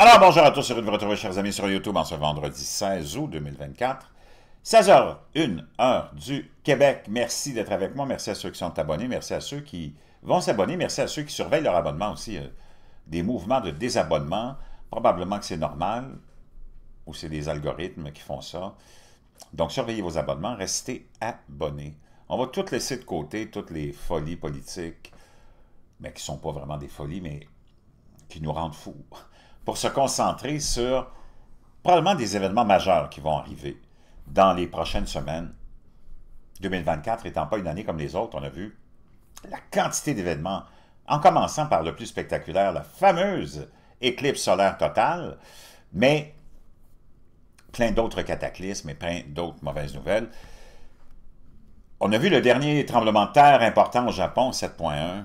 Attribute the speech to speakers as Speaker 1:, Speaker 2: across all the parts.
Speaker 1: Alors, bonjour à tous, heureux de vous retrouver, chers amis, sur YouTube en ce vendredi 16 août 2024. 16h01 heure du Québec. Merci d'être avec moi. Merci à ceux qui sont abonnés. Merci à ceux qui vont s'abonner. Merci à ceux qui surveillent leur abonnement aussi. Euh, des mouvements de désabonnement. Probablement que c'est normal ou c'est des algorithmes qui font ça. Donc, surveillez vos abonnements. Restez abonnés. On va tout laisser de côté, toutes les folies politiques, mais qui ne sont pas vraiment des folies, mais qui nous rendent fous pour se concentrer sur probablement des événements majeurs qui vont arriver dans les prochaines semaines. 2024 étant pas une année comme les autres, on a vu la quantité d'événements, en commençant par le plus spectaculaire, la fameuse éclipse solaire totale, mais plein d'autres cataclysmes et plein d'autres mauvaises nouvelles. On a vu le dernier tremblement de terre important au Japon, 7.1,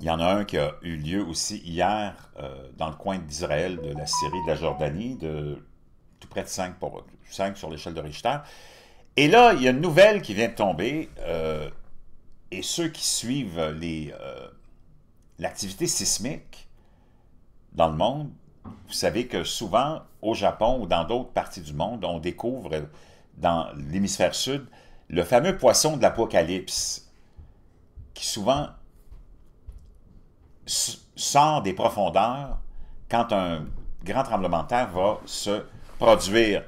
Speaker 1: il y en a un qui a eu lieu aussi hier euh, dans le coin d'Israël, de la Syrie, de la Jordanie, de tout près de 5, sur l'échelle de Richter. Et là, il y a une nouvelle qui vient de tomber, euh, et ceux qui suivent euh, l'activité sismique dans le monde, vous savez que souvent, au Japon ou dans d'autres parties du monde, on découvre dans l'hémisphère sud le fameux poisson de l'apocalypse, qui souvent sort des profondeurs quand un grand tremblement de terre va se produire.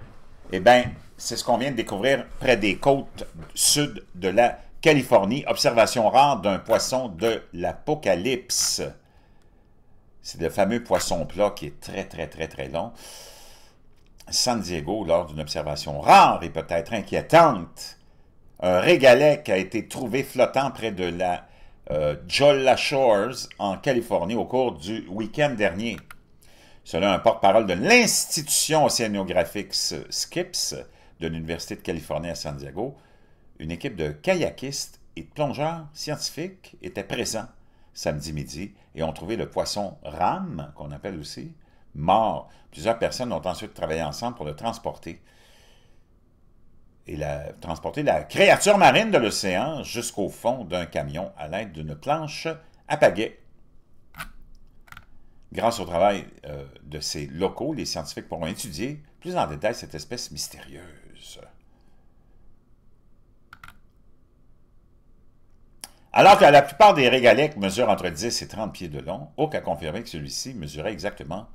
Speaker 1: Eh bien, c'est ce qu'on vient de découvrir près des côtes sud de la Californie. Observation rare d'un poisson de l'apocalypse. C'est le fameux poisson plat qui est très, très, très, très long. San Diego, lors d'une observation rare et peut-être inquiétante, un régalet qui a été trouvé flottant près de la euh, Jolla Shores, en Californie, au cours du week-end dernier. Selon un porte-parole de l'institution océanographique Skips de l'Université de Californie à San Diego, une équipe de kayakistes et de plongeurs scientifiques était présente samedi midi et ont trouvé le poisson ram qu'on appelle aussi, mort. Plusieurs personnes ont ensuite travaillé ensemble pour le transporter et la, transporter la créature marine de l'océan jusqu'au fond d'un camion à l'aide d'une planche à pagaie. Grâce au travail euh, de ces locaux, les scientifiques pourront étudier plus en détail cette espèce mystérieuse. Alors que la plupart des régalèques mesurent entre 10 et 30 pieds de long, Hawk a confirmé que celui-ci mesurait exactement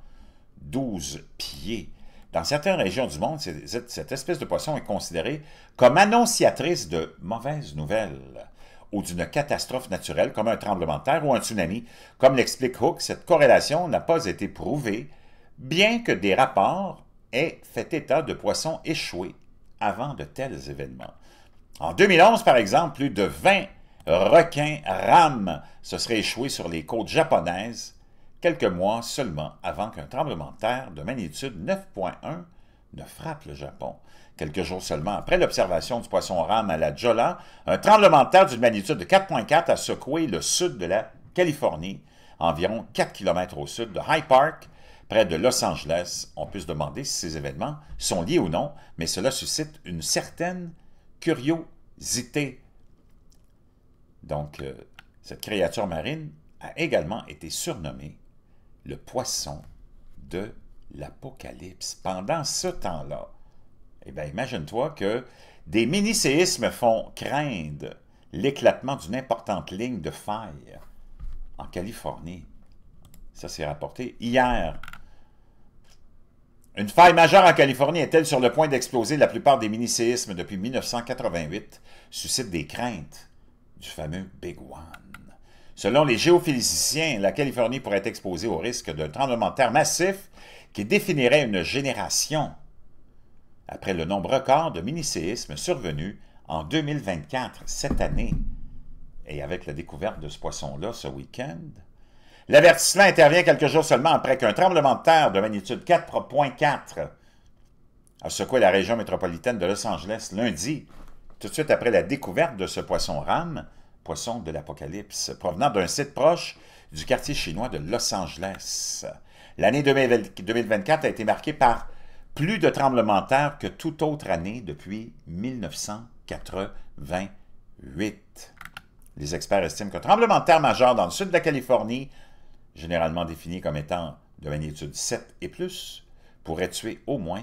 Speaker 1: 12 pieds dans certaines régions du monde, cette espèce de poisson est considérée comme annonciatrice de mauvaises nouvelles ou d'une catastrophe naturelle comme un tremblement de terre ou un tsunami. Comme l'explique Hooke, cette corrélation n'a pas été prouvée, bien que des rapports aient fait état de poissons échoués avant de tels événements. En 2011, par exemple, plus de 20 requins rames se seraient échoués sur les côtes japonaises quelques mois seulement avant qu'un tremblement de terre de magnitude 9.1 ne frappe le Japon. Quelques jours seulement après l'observation du poisson rame à la Jolla, un tremblement de terre d'une magnitude de 4.4 a secoué le sud de la Californie, environ 4 km au sud de High Park, près de Los Angeles. On peut se demander si ces événements sont liés ou non, mais cela suscite une certaine curiosité. Donc, euh, cette créature marine a également été surnommée le poisson de l'Apocalypse. Pendant ce temps-là, eh bien, imagine-toi que des mini-séismes font craindre l'éclatement d'une importante ligne de faille en Californie. Ça s'est rapporté hier. Une faille majeure en Californie est-elle sur le point d'exploser la plupart des mini-séismes depuis 1988, suscitent des craintes du fameux Big One. Selon les géophysiciens, la Californie pourrait être exposée au risque d'un tremblement de terre massif qui définirait une génération après le nombre record de mini-séismes survenus en 2024, cette année. Et avec la découverte de ce poisson-là ce week-end, l'avertissement intervient quelques jours seulement après qu'un tremblement de terre de magnitude 4.4 a secoué la région métropolitaine de Los Angeles lundi, tout de suite après la découverte de ce poisson rame poisson de l'Apocalypse, provenant d'un site proche du quartier chinois de Los Angeles. L'année 2024 a été marquée par plus de tremblements de terre que toute autre année depuis 1988. Les experts estiment qu'un tremblement de terre majeur dans le sud de la Californie, généralement défini comme étant de magnitude 7 et plus, pourrait tuer au moins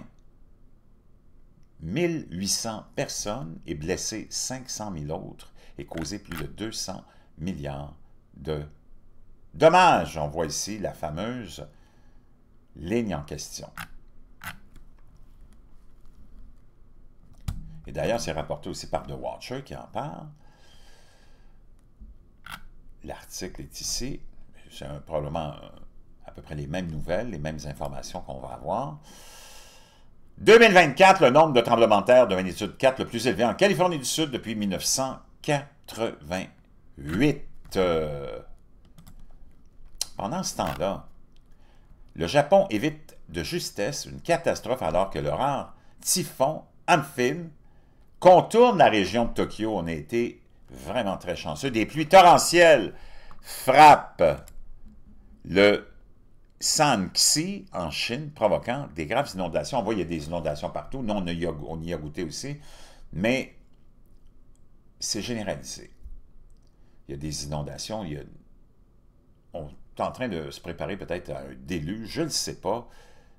Speaker 1: 1800 personnes et blesser 500 000 autres et causé plus de 200 milliards de dommages. On voit ici la fameuse ligne en question. Et d'ailleurs, c'est rapporté aussi par The Watcher qui en parle. L'article est ici. C'est probablement euh, à peu près les mêmes nouvelles, les mêmes informations qu'on va avoir. 2024, le nombre de tremblements de terre de magnitude 4 le plus élevé en Californie du Sud depuis 1900. 88. Euh, pendant ce temps-là, le Japon évite de justesse une catastrophe alors que le rare typhon Amphib contourne la région de Tokyo. On a été vraiment très chanceux. Des pluies torrentielles frappent le Sanxi en Chine, provoquant des graves inondations. On voit, il y a des inondations partout. Nous, on on y a goûté aussi. Mais c'est généralisé. Il y a des inondations, il y a... on est en train de se préparer peut-être à un déluge, je ne sais pas,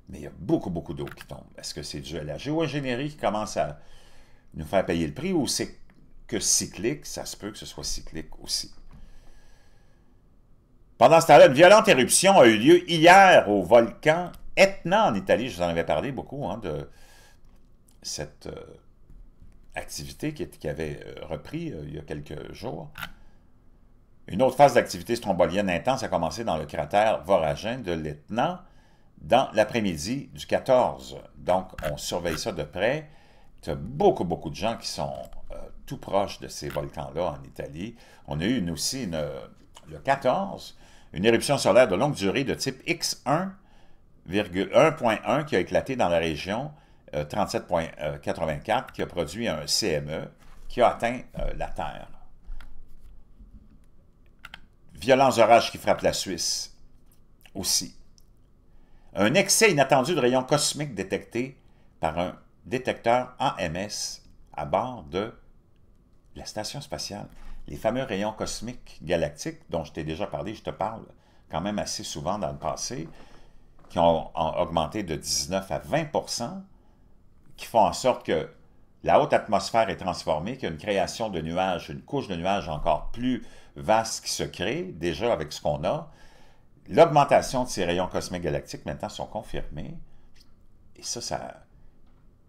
Speaker 1: mais il y a beaucoup, beaucoup d'eau qui tombe. Est-ce que c'est dû à la géo-ingénierie qui commence à nous faire payer le prix ou c'est que cyclique? Ça se peut que ce soit cyclique aussi. Pendant ce temps-là, une violente éruption a eu lieu hier au volcan Etna en Italie. Je vous en avais parlé beaucoup hein, de cette... Euh, activité qui, avait euh, repris euh, il y a quelques jours. Une autre phase d'activité strombolienne intense a commencé dans le cratère voragin de l'Etna dans l'après-midi du 14. Donc, on surveille ça de près. Il y a beaucoup, beaucoup de gens qui sont euh, tout proches de ces volcans-là en Italie. On a eu aussi, le 14, une éruption solaire de longue durée de type X1,1.1 qui a éclaté dans la région 37.84 euh, qui a produit un CME qui a atteint euh, la Terre. Violents orages qui frappent la Suisse aussi. Un excès inattendu de rayons cosmiques détecté par un détecteur AMS à bord de la station spatiale. Les fameux rayons cosmiques galactiques dont je t'ai déjà parlé, je te parle quand même assez souvent dans le passé, qui ont augmenté de 19 à 20 qui font en sorte que la haute atmosphère est transformée, qu'une création de nuages, une couche de nuages encore plus vaste qui se crée, déjà avec ce qu'on a. L'augmentation de ces rayons cosmiques galactiques maintenant sont confirmés. Et ça, ça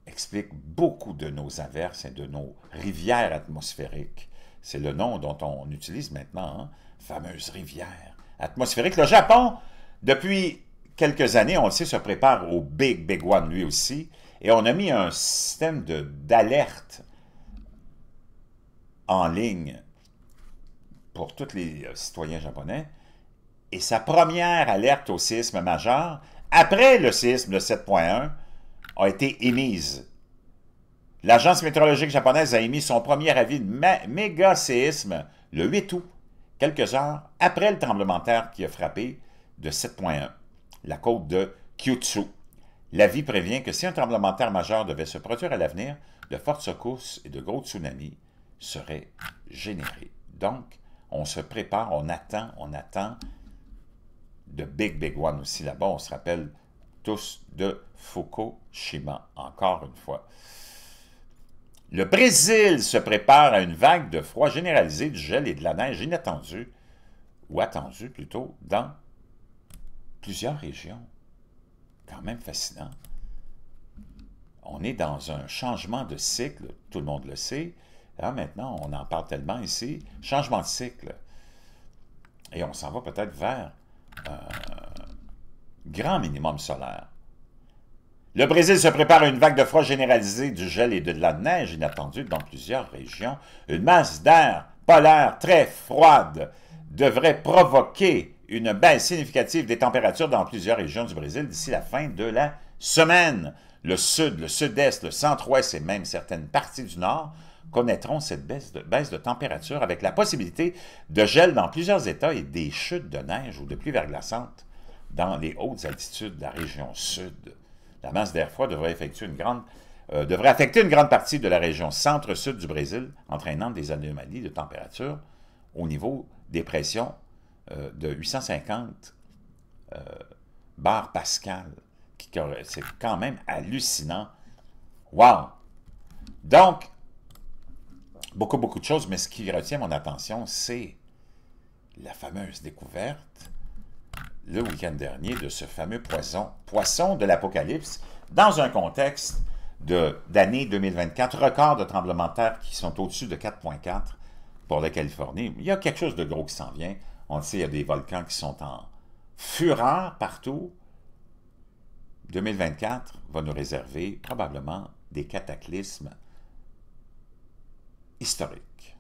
Speaker 1: explique beaucoup de nos averses et de nos rivières atmosphériques. C'est le nom dont on utilise maintenant, hein? fameuse rivière atmosphérique. Le Japon, depuis quelques années, on sait, se prépare au Big Big One lui aussi. Et on a mis un système d'alerte en ligne pour tous les euh, citoyens japonais. Et sa première alerte au séisme majeur, après le séisme de 7.1, a été émise. L'agence météorologique japonaise a émis son premier avis de méga séisme le 8 août, quelques heures après le tremblement de terre qui a frappé de 7.1, la côte de Kyutsu. L'avis prévient que si un tremblement de terre majeur devait se produire à l'avenir, de fortes secousses et de gros tsunamis seraient générés. Donc, on se prépare, on attend, on attend de big, big one aussi là-bas. On se rappelle tous de Fukushima, encore une fois. Le Brésil se prépare à une vague de froid généralisé, du gel et de la neige inattendue, ou attendue plutôt, dans plusieurs régions quand même fascinant. On est dans un changement de cycle, tout le monde le sait. maintenant, on en parle tellement ici. Changement de cycle. Et on s'en va peut-être vers un grand minimum solaire. Le Brésil se prépare à une vague de froid généralisée, du gel et de la neige inattendue dans plusieurs régions. Une masse d'air polaire très froide devrait provoquer une baisse significative des températures dans plusieurs régions du Brésil d'ici la fin de la semaine. Le sud, le sud-est, le centre-ouest et même certaines parties du nord connaîtront cette baisse de, température avec la possibilité de gel dans plusieurs États et des chutes de neige ou de pluie verglaçante dans les hautes altitudes de la région sud. La masse d'air froid devrait, euh, devrait affecter une grande partie de la région centre-sud du Brésil, entraînant des anomalies de température au niveau des pressions euh, de 850 euh, barres pascal. C'est quand même hallucinant. Wow! Donc, beaucoup, beaucoup de choses, mais ce qui retient mon attention, c'est la fameuse découverte le week-end dernier de ce fameux poison, poisson de l'Apocalypse dans un contexte d'année 2024, record de tremblements de terre qui sont au-dessus de 4,4 pour la Californie. Il y a quelque chose de gros qui s'en vient. On le sait, il y a des volcans qui sont en fureur partout. 2024 va nous réserver probablement des cataclysmes historiques.